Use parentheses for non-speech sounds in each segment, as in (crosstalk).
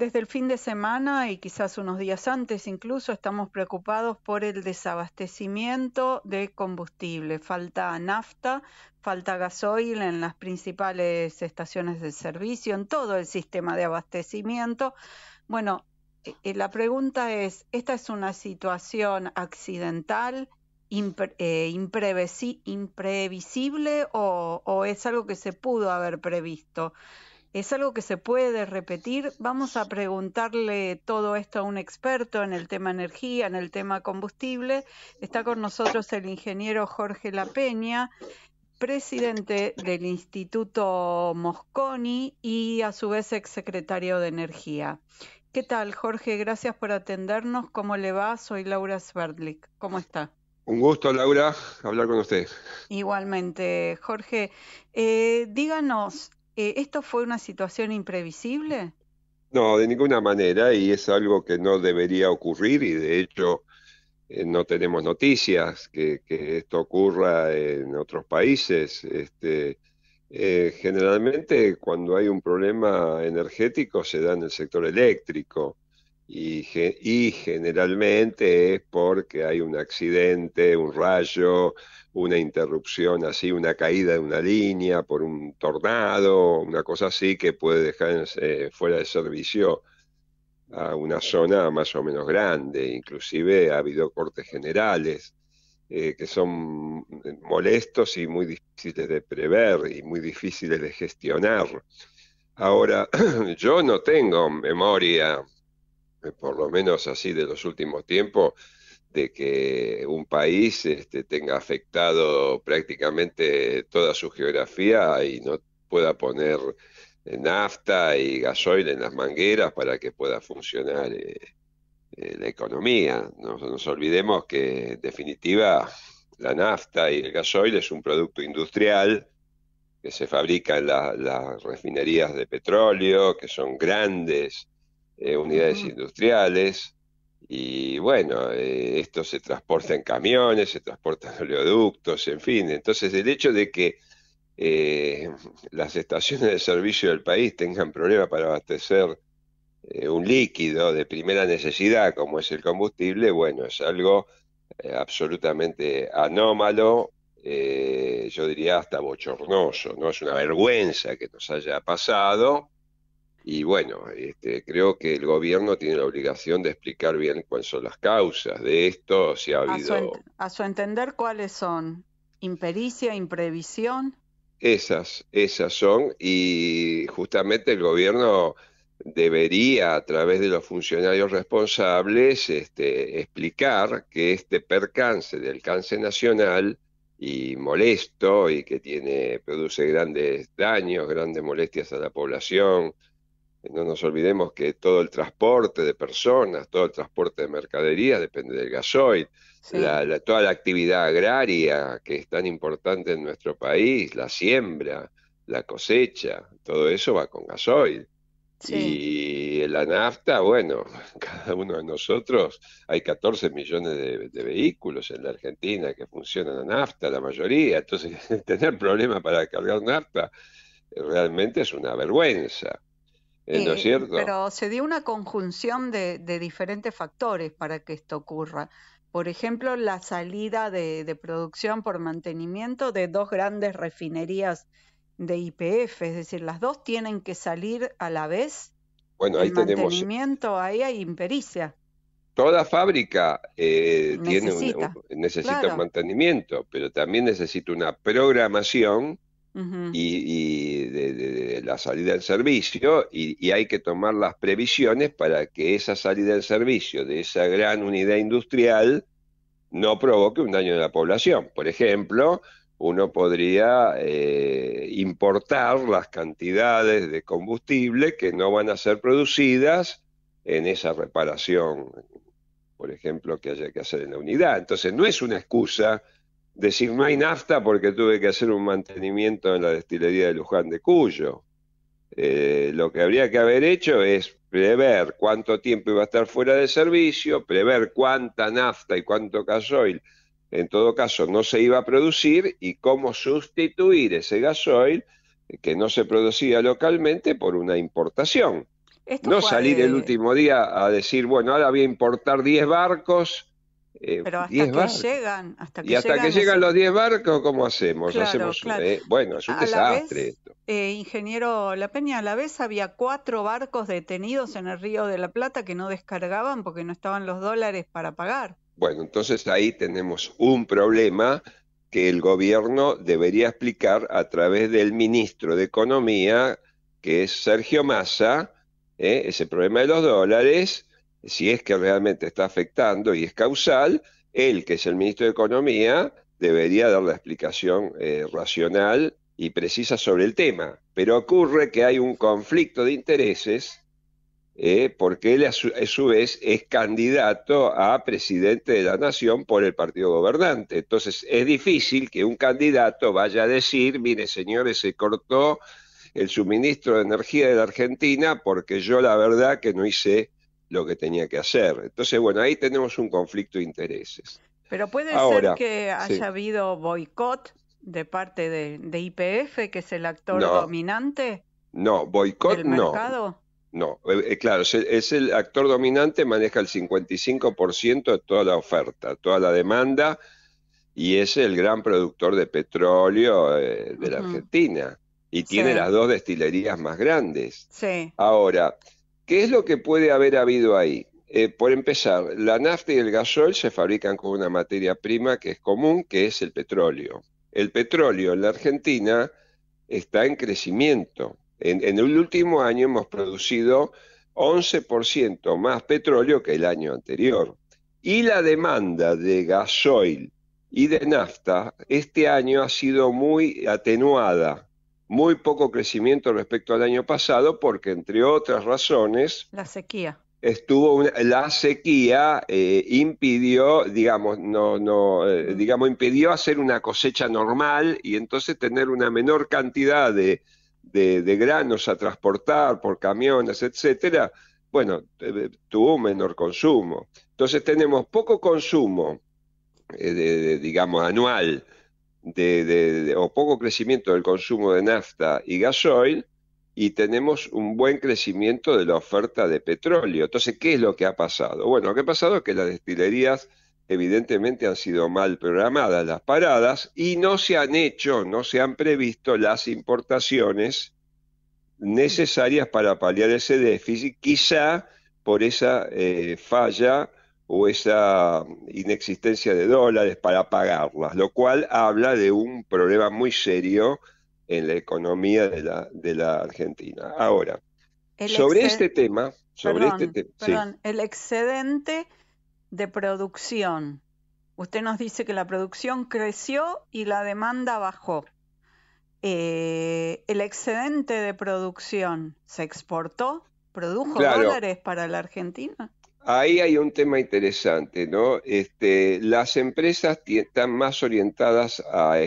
Desde el fin de semana y quizás unos días antes incluso estamos preocupados por el desabastecimiento de combustible. Falta nafta, falta gasoil en las principales estaciones de servicio, en todo el sistema de abastecimiento. Bueno, eh, eh, la pregunta es, ¿esta es una situación accidental, eh, imprevisible o es algo que se pudo haber previsto? es algo que se puede repetir. Vamos a preguntarle todo esto a un experto en el tema energía, en el tema combustible. Está con nosotros el ingeniero Jorge La Peña, presidente del Instituto Mosconi y a su vez exsecretario de Energía. ¿Qué tal, Jorge? Gracias por atendernos. ¿Cómo le va? Soy Laura Sverdlik. ¿Cómo está? Un gusto, Laura, hablar con usted. Igualmente, Jorge. Eh, díganos, eh, ¿Esto fue una situación imprevisible? No, de ninguna manera, y es algo que no debería ocurrir, y de hecho eh, no tenemos noticias que, esto ocurra en otros países. Este, eh, generalmente cuando hay un problema energético se da en el sector eléctrico. Y, generalmente es porque hay un accidente, un rayo, una interrupción así, una caída de una línea por un tornado, una cosa así que puede dejar eh, fuera de servicio a una zona más o menos grande. Inclusive ha habido cortes generales eh, que son molestos y muy difíciles de prever y muy difíciles de gestionar. Ahora, (clears throat) yo no tengo memoria eh, por lo menos así de los últimos tiempos, de que un país este, tenga afectado prácticamente toda su geografía y no pueda poner nafta y gasoil en las mangueras para que pueda funcionar eh, eh, la economía. No nos olvidemos que, en definitiva, la nafta y el gasoil es un producto industrial que se fabrica en las refinerías de petróleo, que son grandes eh, unidades industriales, y bueno, eh, esto se transporta en camiones, se transporta en oleoductos, en fin. Entonces, el hecho de que eh, (laughs) las estaciones de servicio del país tengan problemas para abastecer un líquido de primera necesidad como es el combustible, bueno, es algo absolutamente anómalo, yo diría hasta bochornoso, ¿no? Es una vergüenza que nos haya pasado y bueno, este, creo que el gobierno tiene la obligación de explicar bien cuáles son las causas de esto, si ha habido... A su, entender, ¿cuáles son? ¿Impericia, imprevisión? Esas, esas son, y justamente el gobierno debería, a través de los funcionarios responsables, este, explicar que este percance de alcance nacional y molesto y que tiene, produce grandes daños, grandes molestias a la población, no nos olvidemos que todo el transporte de personas, todo el transporte de mercaderías depende del gasoil, toda la actividad agraria que es tan importante en nuestro país, la siembra, la cosecha, todo eso va con gasoil. Y la nafta, bueno, (laughs) cada uno de nosotros, hay 14 millones de, de, vehículos en la Argentina que funcionan a nafta, la mayoría. Entonces, (laughs) tener problemas para cargar nafta realmente es una vergüenza. Eh, eh, cierto? Pero se dio una conjunción de, diferentes factores para que esto ocurra. Por ejemplo, la salida de, producción por mantenimiento de dos grandes refinerías de IPF, es decir, las dos tienen que salir a la vez. Bueno, ahí El Mantenimiento, ahí hay impericia. Toda fábrica eh, necesita, tiene necesita un mantenimiento, pero también necesita una programación y, de, la salida del servicio y, hay que tomar las previsiones para que esa salida del servicio de esa gran unidad industrial no provoque un daño a la población. Por ejemplo, uno podría eh, importar las cantidades de combustible que no van a ser producidas en esa reparación, por ejemplo, que haya que hacer en la unidad. Entonces, no es una excusa Decir, no hay nafta porque tuve que hacer un mantenimiento en la destilería de Luján de Cuyo. Eh, lo que habría que haber hecho es prever cuánto tiempo iba a estar fuera de servicio, prever cuánta nafta y cuánto gasoil, en todo caso, no se iba a producir y cómo sustituir ese gasoil eh, que no se producía localmente por una importación. no salir el último día a decir, bueno, ahora voy a importar 10 barcos eh, Pero hasta que llegan, hasta que llegan, los 10 barcos, ¿cómo hacemos? Eh, bueno, es un desastre eh, ingeniero La Peña, a la vez había cuatro barcos detenidos en el río de la Plata que no descargaban porque no estaban los dólares para pagar. Bueno, entonces ahí tenemos un problema que el gobierno debería explicar a través del ministro de Economía, que es Sergio Massa, ese problema de los dólares si es que realmente está afectando y es causal, él, que es el ministro de Economía, debería dar la explicación eh, racional y precisa sobre el tema. Pero ocurre que hay un conflicto de intereses eh, porque él a su, a su, vez es candidato a presidente de la nación por el partido gobernante. Entonces es difícil que un candidato vaya a decir, mire señores, se cortó el suministro de energía de la Argentina porque yo la verdad que no hice lo que tenía que hacer. Entonces, bueno, ahí tenemos un conflicto de intereses. Pero puede ser que haya habido boicot de parte de IPF, que es el actor dominante. No, boicot no. Mercado. No, eh, eh, claro, es el, actor dominante, maneja el 55% de toda la oferta, toda la demanda, y es el gran productor de petróleo eh, de la Argentina. Y tiene las dos destilerías más grandes. Sí. Ahora, ¿Qué es lo que puede haber habido ahí? Eh, por empezar, la nafta y el gasoil se fabrican con una materia prima que es común, que es el petróleo. El petróleo en la Argentina está en crecimiento. En, en el último año hemos producido 11% más petróleo que el año anterior. Y la demanda de gasoil y de nafta este año ha sido muy atenuada muy poco crecimiento respecto al año pasado porque, entre otras razones... La sequía. Estuvo la sequía eh, impidió, digamos, no, no, eh, digamos, impidió hacer una cosecha normal y entonces tener una menor cantidad de, granos a transportar por camiones, etcétera, bueno, eh, tuvo un menor consumo. Entonces tenemos poco consumo, digamos, anual de, o poco crecimiento del consumo de nafta y gasoil y tenemos un buen crecimiento de la oferta de petróleo. Entonces, ¿qué es lo que ha pasado? Bueno, lo que ha pasado es que las destilerías evidentemente han sido mal programadas las paradas y no se han hecho, no se han previsto las importaciones necesarias para paliar ese déficit, quizá por esa eh, falla o esa inexistencia de dólares para pagarlas, lo cual habla de un problema muy serio en la economía de la, Argentina. Ahora, sobre este tema, sobre este el excedente de producción. Usted nos dice que la producción creció y la demanda bajó. Eh, el excedente de producción se exportó, produjo dólares para la Argentina. Ahí hay un tema interesante, ¿no? Este, las empresas están más orientadas a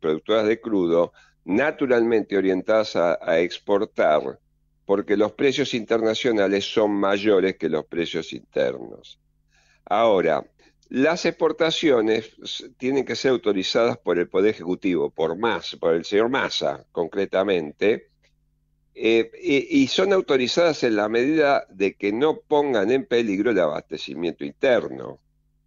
productoras de crudo, naturalmente orientadas a, exportar, porque los precios internacionales son mayores que los precios internos. Ahora, las exportaciones tienen que ser autorizadas por el Poder Ejecutivo, por, más, por el señor Massa, concretamente, eh, y, son autorizadas en la medida de que no pongan en peligro el abastecimiento interno.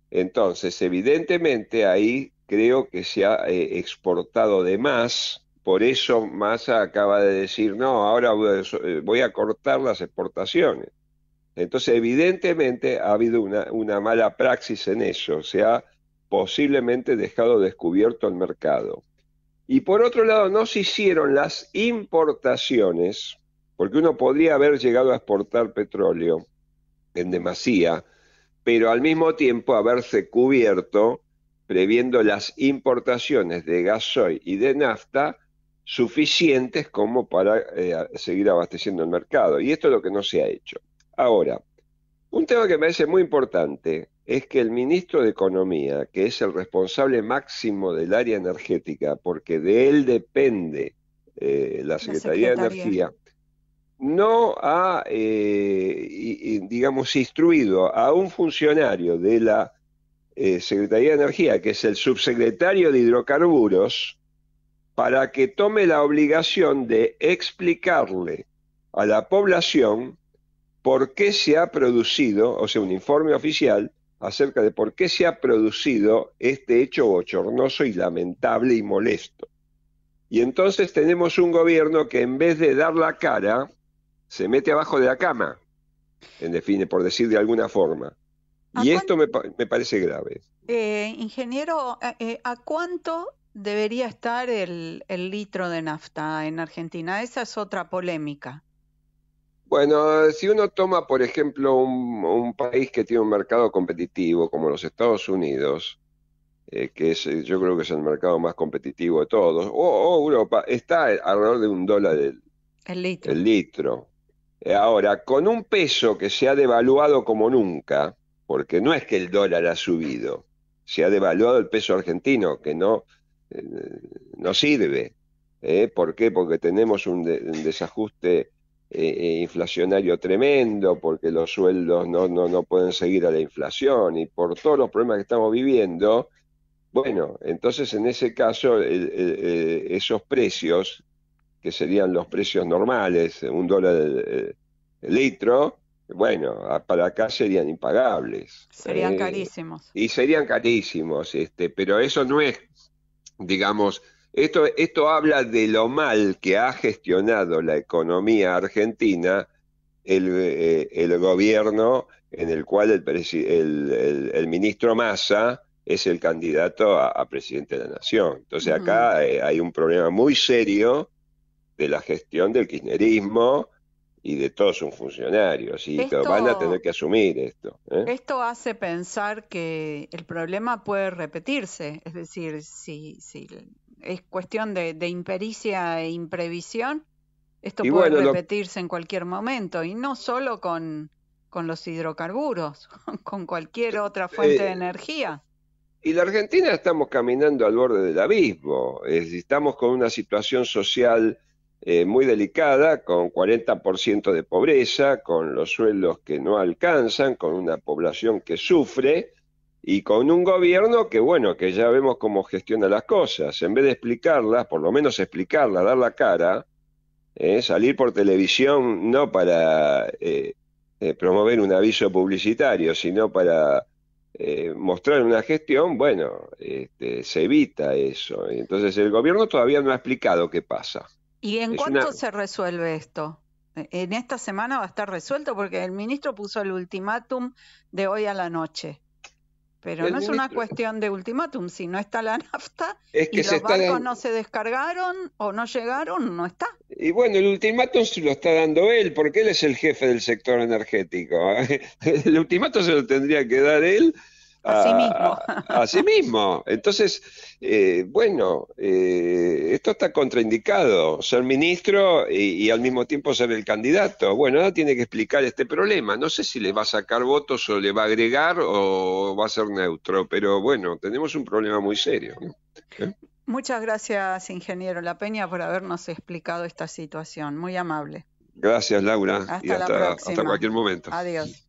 Entonces, evidentemente ahí creo que se ha eh, exportado de más, por eso Massa acaba de decir, no, ahora voy a eh, cortar las exportaciones. Entonces, evidentemente ha habido una mala praxis en eso, se ha posiblemente dejado descubierto el mercado. Y por otro lado, no se hicieron las importaciones, porque uno podría haber llegado a exportar petróleo en demasía, pero al mismo tiempo haberse cubierto, previendo las importaciones de gasoil y de nafta, suficientes como para eh, seguir abasteciendo el mercado. Y esto es lo que no se ha hecho. Ahora, un tema que me parece muy importante es que el ministro de Economía, que es el responsable máximo del área energética, porque de él depende eh, la, Secretaría de Energía, no ha, eh, digamos, instruido a un funcionario de la eh, Secretaría de Energía, que es el subsecretario de Hidrocarburos, para que tome la obligación de explicarle a la población por qué se ha producido, o sea, un informe oficial, acerca de por qué se ha producido este hecho bochornoso y lamentable y molesto. Y entonces tenemos un gobierno que en vez de dar la cara, se mete abajo de la cama, en define, por decir de alguna forma. Y esto me, parece grave. Eh, ingeniero, eh, eh, ¿a cuánto debería estar el litro de nafta en Argentina? Esa es otra polémica. Bueno, si uno toma, por ejemplo, un, país que tiene un mercado competitivo como los Estados Unidos, eh, que es, eh, yo creo que es el mercado más competitivo de todos, o, Europa, está alrededor de un dólar el, litro. Eh, ahora, con un peso que se ha devaluado como nunca, porque no es que el dólar ha subido, se ha devaluado el peso argentino, que no, no sirve. ¿Por qué? Porque tenemos un desajuste eh, eh, inflacionario tremendo, porque los sueldos no, no, no pueden seguir a la inflación y por todos los problemas que estamos viviendo, bueno, entonces en ese caso esos precios, que serían los precios normales, un dólar el, litro, bueno, para acá serían impagables. Serían eh, carísimos. Y serían carísimos, este, pero eso no es, digamos, esto, esto habla de lo mal que ha gestionado la economía argentina el, eh, gobierno en el cual el, el, ministro Massa es el candidato a, presidente de la Nación. Entonces acá eh, hay un problema muy serio de la gestión del kirchnerismo y de todos sus funcionarios, y van a tener que asumir esto. ¿eh? Esto hace pensar que el problema puede repetirse, es decir, si, si es cuestión de, impericia e imprevisión. Esto puede repetirse en cualquier momento y no solo con, con los hidrocarburos, (laughs) con cualquier eh, otra fuente de eh, energía. Y la Argentina estamos caminando al borde del abismo, estamos con una situación social eh, muy delicada, con 40% de pobreza, con los sueldos que no alcanzan, con una población que sufre y con un gobierno que, bueno, que ya vemos cómo gestiona las cosas. En vez de explicarlas, por lo menos explicarlas, dar la cara, eh, salir por televisión no para eh, eh, promover un aviso publicitario, sino para mostrar una gestión, bueno, este, se evita eso. Entonces el gobierno todavía no ha explicado qué pasa. ¿Y en cuánto se resuelve esto? ¿E-, en esta semana va a estar resuelto porque el ministro puso el ultimátum de hoy a la noche. Pero no es una cuestión de ultimátum, si no está la nafta es que y los barcos no se descargaron o no llegaron, no está. Y bueno, el ultimátum se lo está dando él, porque él es el jefe del sector energético. (laughs) el ultimátum se lo tendría que dar él Así ah, mismo. Así mismo. Entonces, eh, bueno, eh, esto está contraindicado, ser ministro y, al mismo tiempo ser el candidato. Bueno, ahora tiene que explicar este problema. No sé si le va a sacar votos o le va a agregar o va a ser neutro, pero bueno, tenemos un problema muy serio. ¿Eh? Muchas gracias, ingeniero La Peña, por habernos explicado esta situación. Muy amable. Gracias, Laura. y hasta cualquier momento. Adiós.